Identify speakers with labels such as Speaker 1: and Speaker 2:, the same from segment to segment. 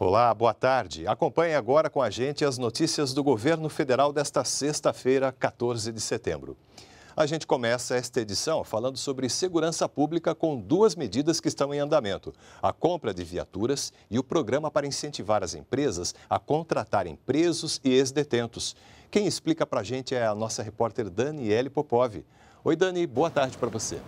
Speaker 1: Olá, boa tarde. Acompanhe agora com a gente as notícias do governo federal desta sexta-feira, 14 de setembro. A gente começa esta edição falando sobre segurança pública com duas medidas que estão em andamento: a compra de viaturas e o programa para incentivar as empresas a contratarem presos e ex-detentos. Quem explica para a gente é a nossa repórter Daniele Popov. Oi, Dani, boa tarde para você.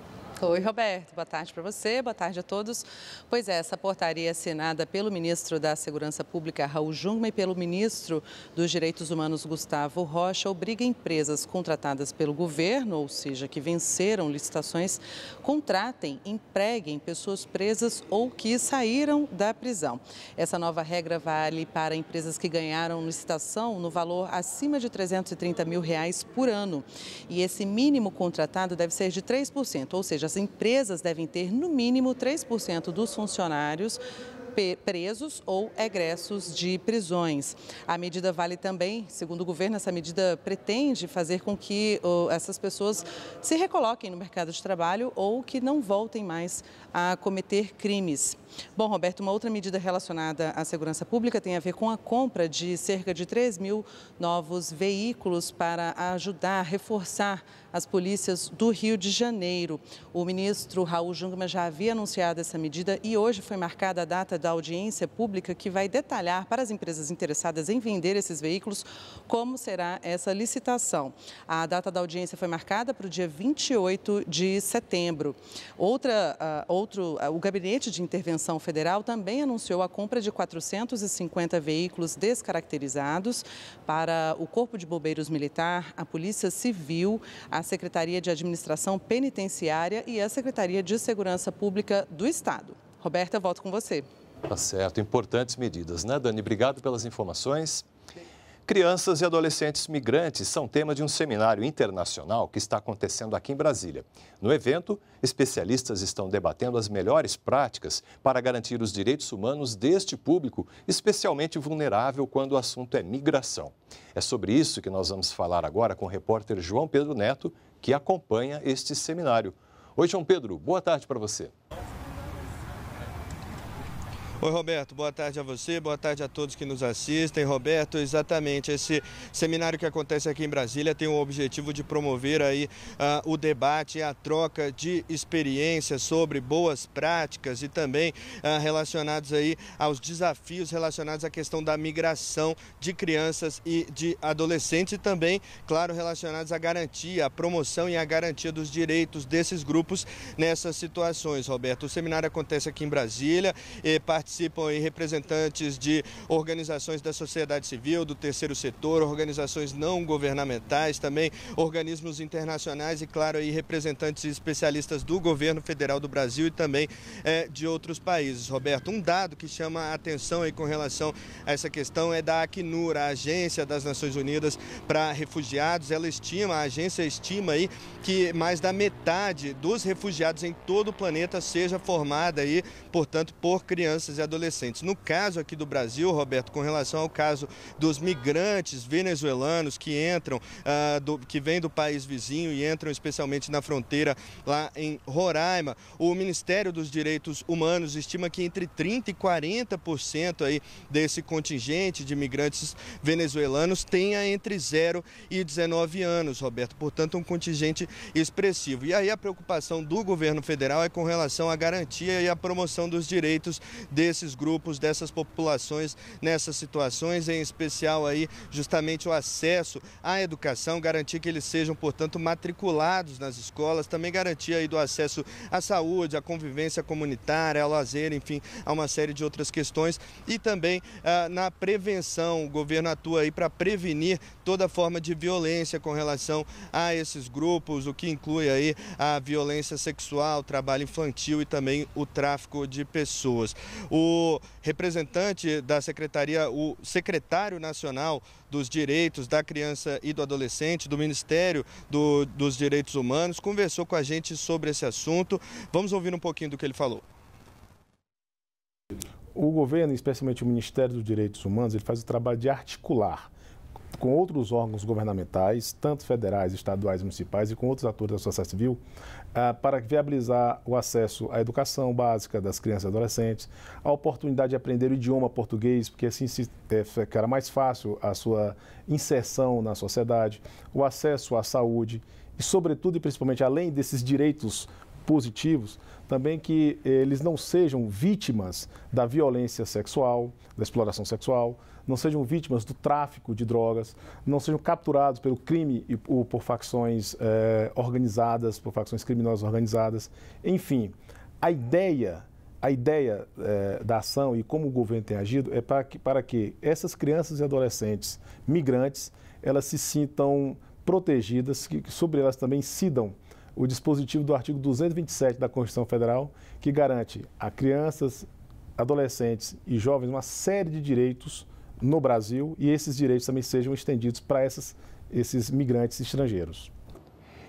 Speaker 2: Oi, Roberto. Boa tarde para você, boa tarde a todos. Pois é, essa portaria é assinada pelo ministro da Segurança Pública, Raul Jungmann, e pelo ministro dos Direitos Humanos, Gustavo Rocha, obriga empresas contratadas pelo governo, ou seja, que venceram licitações, contratem, empreguem pessoas presas ou que saíram da prisão. Essa nova regra vale para empresas que ganharam licitação no valor acima de 330 mil reais por ano. E esse mínimo contratado deve ser de 3%, ou seja, as empresas devem ter no mínimo 3% dos funcionários presos ou egressos de prisões. A medida vale também, segundo o governo, essa medida pretende fazer com que essas pessoas se recoloquem no mercado de trabalho ou que não voltem mais a cometer crimes. Bom, Roberto, uma outra medida relacionada à segurança pública tem a ver com a compra de cerca de 3 mil novos veículos para ajudar, a reforçar as polícias do Rio de Janeiro. O ministro Raul Jungmann já havia anunciado essa medida e hoje foi marcada a data da audiência pública que vai detalhar para as empresas interessadas em vender esses veículos como será essa licitação. A data da audiência foi marcada para o dia 28 de setembro. Outra, uh, outro, uh, o Gabinete de Intervenção Federal também anunciou a compra de 450 veículos descaracterizados para o Corpo de Bombeiros Militar, a Polícia Civil, a Secretaria de Administração Penitenciária e a Secretaria de Segurança Pública do Estado. Roberta, volto com você.
Speaker 1: Tá certo, importantes medidas, né, Dani? Obrigado pelas informações. Crianças e adolescentes migrantes são tema de um seminário internacional que está acontecendo aqui em Brasília. No evento, especialistas estão debatendo as melhores práticas para garantir os direitos humanos deste público, especialmente vulnerável quando o assunto é migração. É sobre isso que nós vamos falar agora com o repórter João Pedro Neto, que acompanha este seminário.
Speaker 3: Oi, João Pedro, boa tarde para você. Oi, Roberto, boa tarde a você, boa tarde a todos que nos assistem. Roberto, exatamente, esse seminário que acontece aqui em Brasília tem o objetivo de promover aí uh, o debate e a troca de experiências sobre boas práticas e também uh, relacionados aí aos desafios relacionados à questão da migração de crianças e de adolescentes e também, claro, relacionados à garantia, à promoção e à garantia dos direitos desses grupos nessas situações, Roberto. O seminário acontece aqui em Brasília e participa participam aí representantes de organizações da sociedade civil, do terceiro setor, organizações não governamentais, também organismos internacionais e, claro, aí representantes e especialistas do governo federal do Brasil e também é, de outros países. Roberto, um dado que chama a atenção aí com relação a essa questão é da Acnur, a Agência das Nações Unidas para Refugiados. Ela estima, a agência estima aí que mais da metade dos refugiados em todo o planeta seja formada aí, portanto, por crianças e adolescentes. No caso aqui do Brasil, Roberto, com relação ao caso dos migrantes venezuelanos que entram, uh, do, que vêm do país vizinho e entram especialmente na fronteira lá em Roraima, o Ministério dos Direitos Humanos estima que entre 30% e 40% aí desse contingente de migrantes venezuelanos tenha entre 0 e 19 anos, Roberto. Portanto, um contingente expressivo. E aí a preocupação do governo federal é com relação à garantia e à promoção dos direitos de desses grupos, dessas populações nessas situações, em especial aí justamente o acesso à educação, garantir que eles sejam, portanto, matriculados nas escolas, também garantir aí do acesso à saúde, à convivência comunitária, ao lazer, enfim, a uma série de outras questões e também ah, na prevenção. O governo atua aí para prevenir toda forma de violência com relação a esses grupos, o que inclui aí a violência sexual, trabalho infantil e também o tráfico de pessoas. O o representante da secretaria, o secretário nacional dos direitos da criança e do adolescente, do Ministério do, dos Direitos Humanos, conversou com a gente sobre esse assunto. Vamos ouvir um pouquinho do que ele falou.
Speaker 4: O governo, especialmente o Ministério dos Direitos Humanos, ele faz o trabalho de articular com outros órgãos governamentais, tanto federais, estaduais, municipais e com outros atores da sociedade civil, para viabilizar o acesso à educação básica das crianças e adolescentes, a oportunidade de aprender o idioma português, porque assim é, ficará mais fácil a sua inserção na sociedade, o acesso à saúde e, sobretudo e principalmente, além desses direitos positivos, também que eles não sejam vítimas da violência sexual, da exploração sexual, não sejam vítimas do tráfico de drogas, não sejam capturados pelo crime ou por facções eh, organizadas, por facções criminosas organizadas. Enfim, a ideia a ideia eh, da ação e como o governo tem agido é para que, para que essas crianças e adolescentes migrantes elas se sintam protegidas, que, que sobre elas também sidam o dispositivo do artigo 227 da Constituição Federal, que garante a crianças, adolescentes e jovens uma série de direitos no Brasil e esses direitos também sejam estendidos para essas, esses migrantes estrangeiros.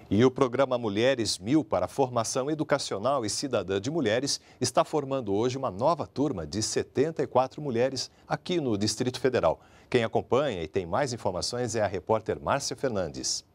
Speaker 1: E o programa Mulheres Mil para Formação Educacional e Cidadã de Mulheres está formando hoje uma nova turma de 74 mulheres aqui no Distrito Federal. Quem acompanha e tem mais informações é a repórter Márcia Fernandes.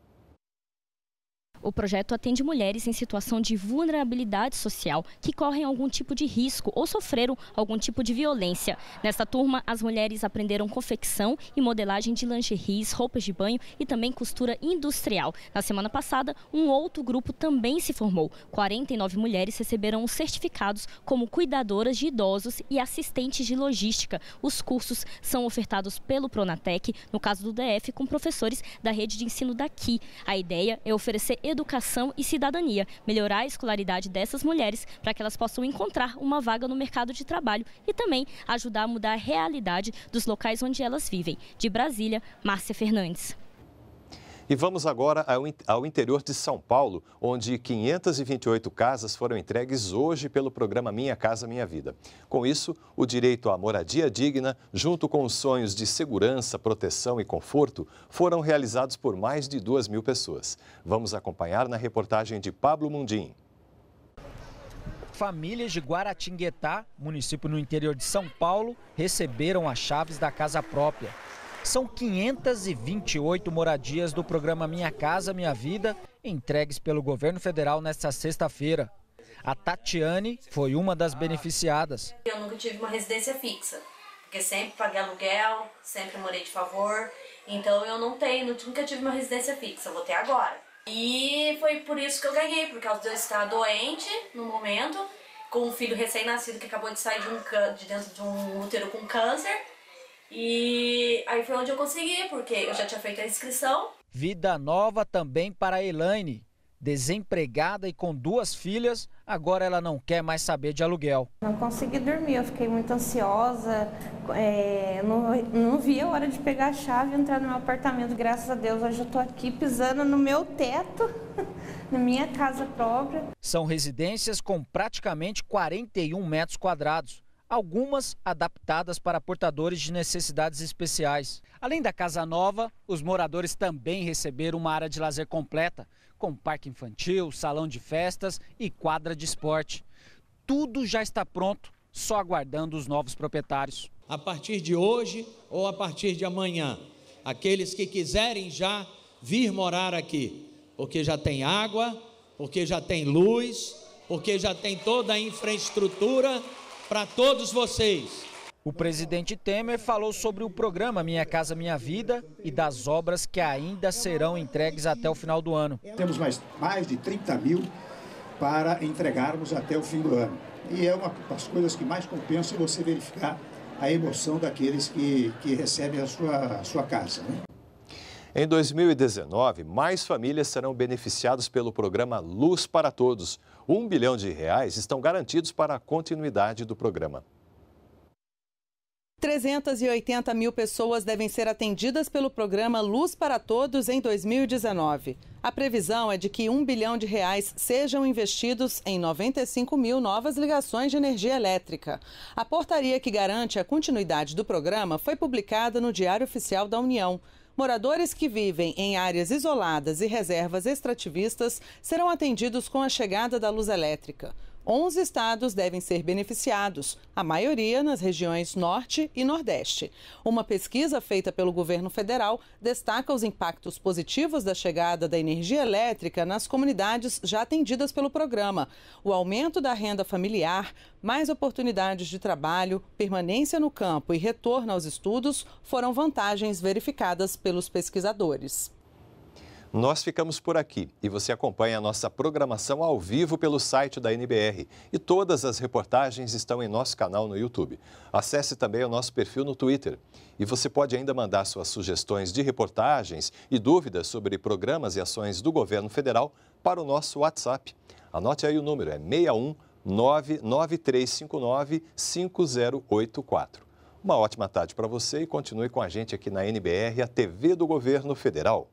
Speaker 4: O projeto atende mulheres em situação de vulnerabilidade social que correm algum tipo de risco ou sofreram algum tipo de violência. Nesta turma, as mulheres aprenderam confecção e modelagem de lingeries, roupas de banho e também costura industrial. Na semana passada, um outro grupo também se formou. 49 mulheres receberam os certificados como cuidadoras de idosos e assistentes de logística. Os cursos são ofertados pelo Pronatec, no caso do DF, com professores da rede de ensino daqui. A ideia é oferecer educação e cidadania, melhorar a escolaridade dessas mulheres para que elas possam encontrar uma vaga no mercado de trabalho e também ajudar a mudar a realidade dos locais onde elas vivem. De Brasília, Márcia Fernandes.
Speaker 1: E vamos agora ao, interior de São Paulo, onde 528 casas foram entregues hoje pelo programa Minha Casa Minha Vida. Com isso, o direito à moradia digna, junto com os sonhos de segurança, proteção e conforto, foram realizados por mais de 2 mil pessoas. Vamos acompanhar na reportagem de Pablo Mundim.
Speaker 5: Famílias de Guaratinguetá, município no interior de São Paulo, receberam as chaves da casa própria. São 528 moradias do programa Minha Casa Minha Vida, entregues pelo governo federal nesta sexta-feira. A Tatiane foi uma das beneficiadas.
Speaker 3: Eu nunca tive uma residência fixa, porque sempre paguei aluguel, sempre morei de favor, então eu não tenho, nunca tive uma residência fixa, vou ter agora. E foi por isso que eu ganhei, por causa de eu estar doente no momento, com um filho recém-nascido que acabou de sair de, um, de dentro de um útero com câncer. E aí foi onde eu consegui, porque eu já tinha feito a
Speaker 2: inscrição.
Speaker 5: Vida nova também para a Elaine. Desempregada e com duas filhas, agora ela não quer mais saber de aluguel.
Speaker 2: Não consegui dormir, eu fiquei muito ansiosa, é, não, não vi a hora de pegar a chave e entrar no meu apartamento. Graças a Deus, hoje eu estou aqui pisando no meu teto, na minha casa própria.
Speaker 5: São residências com praticamente 41 metros quadrados algumas adaptadas para portadores de necessidades especiais. Além da casa nova, os moradores também receberam uma área de lazer completa, com parque infantil, salão de festas e quadra de esporte. Tudo já está pronto, só aguardando os novos proprietários. A partir de hoje ou a partir de amanhã, aqueles que quiserem já vir morar aqui, porque já tem água, porque já tem luz, porque já tem toda a infraestrutura para todos vocês. O presidente Temer falou sobre o programa Minha Casa Minha Vida e das obras que ainda serão entregues até o final do ano. Temos mais,
Speaker 3: mais de 30 mil para entregarmos até o fim do ano. E é uma das coisas que mais compensa você verificar a emoção daqueles que, que recebem a sua, a sua casa. Né?
Speaker 1: Em 2019, mais famílias serão beneficiadas pelo programa Luz para Todos. Um bilhão de reais estão garantidos para a continuidade do programa.
Speaker 2: 380 mil pessoas devem ser atendidas pelo programa Luz para Todos em 2019. A previsão é de que um bilhão de reais sejam investidos em 95 mil novas ligações de energia elétrica. A portaria que garante a continuidade do programa foi publicada no Diário Oficial da União. Moradores que vivem em áreas isoladas e reservas extrativistas serão atendidos com a chegada da luz elétrica. 11 estados devem ser beneficiados, a maioria nas regiões Norte e Nordeste. Uma pesquisa feita pelo governo federal destaca os impactos positivos da chegada da energia elétrica nas comunidades já atendidas pelo programa: o aumento da renda familiar, mais oportunidades de trabalho, permanência no campo e retorno aos estudos foram vantagens verificadas pelos pesquisadores.
Speaker 1: Nós ficamos por aqui e você acompanha a nossa programação ao vivo pelo site da NBR. E todas as reportagens estão em nosso canal no YouTube. Acesse também o nosso perfil no Twitter. E você pode ainda mandar suas sugestões de reportagens e dúvidas sobre programas e ações do governo federal para o nosso WhatsApp. Anote aí o número, é 61 99359 5084. Uma ótima tarde para você e continue com a gente aqui na NBR, a TV do Governo Federal.